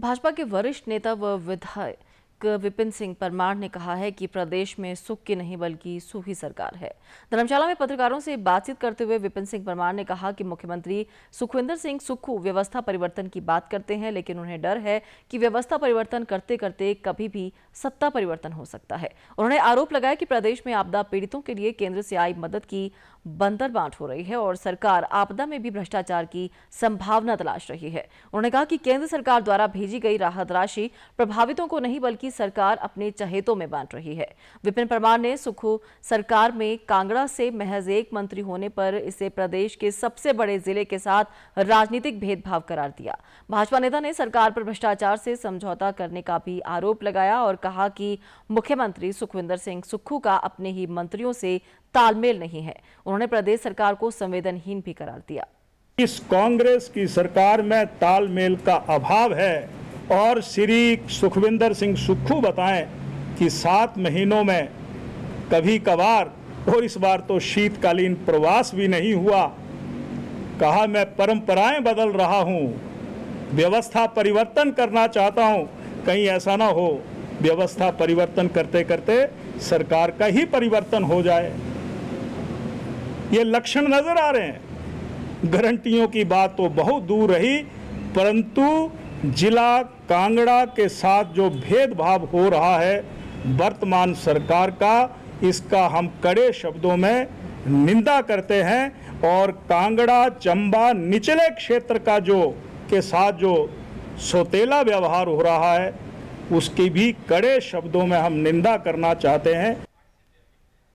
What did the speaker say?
भाजपा के वरिष्ठ नेता व विधायक विपिन सिंह परमार ने कहा है कि प्रदेश में सुख की नहीं बल्कि सूखी सरकार है धर्मशाला में पत्रकारों से बातचीत करते हुए विपिन सिंह परमार ने कहा कि मुख्यमंत्री सुखविंदर सिंह सुखू व्यवस्था परिवर्तन की बात करते हैं लेकिन उन्हें डर है कि व्यवस्था परिवर्तन करते करते कभी भी सत्ता परिवर्तन हो सकता है उन्होंने आरोप लगाया कि प्रदेश में आपदा पीड़ितों के लिए केंद्र से आई मदद की बंदरबांट हो रही है और सरकार आपदा में भी भ्रष्टाचार की संभावना तलाश रही है उन्होंने कहा कि केंद्र सरकार द्वारा भेजी गई राहत राशि प्रभावितों को नहीं बल्कि सरकार अपने चहेतों में बांट रही है विपिन परमार ने सुखू सरकार में कांगड़ा से महज एक मंत्री होने पर इसे प्रदेश के सबसे बड़े जिले के साथ राजनीतिक भेदभाव करार दिया भाजपा नेता ने सरकार पर भ्रष्टाचार से समझौता करने का भी आरोप लगाया और कहा कि मुख्यमंत्री सुखविंदर सिंह सुक्खू का अपने ही मंत्रियों से तालमेल नहीं है उन्होंने प्रदेश सरकार को संवेदनहीन भी करार दिया इस कांग्रेस की सरकार में तालमेल का अभाव है और श्री सुखविंदर सिंह सुखू बताएं कि सात महीनों में कभी कभार और इस बार तो शीतकालीन प्रवास भी नहीं हुआ कहा मैं परंपराएं बदल रहा हूं व्यवस्था परिवर्तन करना चाहता हूं कहीं ऐसा ना हो व्यवस्था परिवर्तन करते करते सरकार का ही परिवर्तन हो जाए ये लक्षण नज़र आ रहे हैं गारंटियों की बात तो बहुत दूर रही परंतु जिला कांगड़ा के साथ जो भेदभाव हो रहा है वर्तमान सरकार का इसका हम कड़े शब्दों में निंदा करते हैं और कांगड़ा चंबा निचले क्षेत्र का जो के साथ जो सोतेला व्यवहार हो रहा है उसकी भी कड़े शब्दों में हम निंदा करना चाहते हैं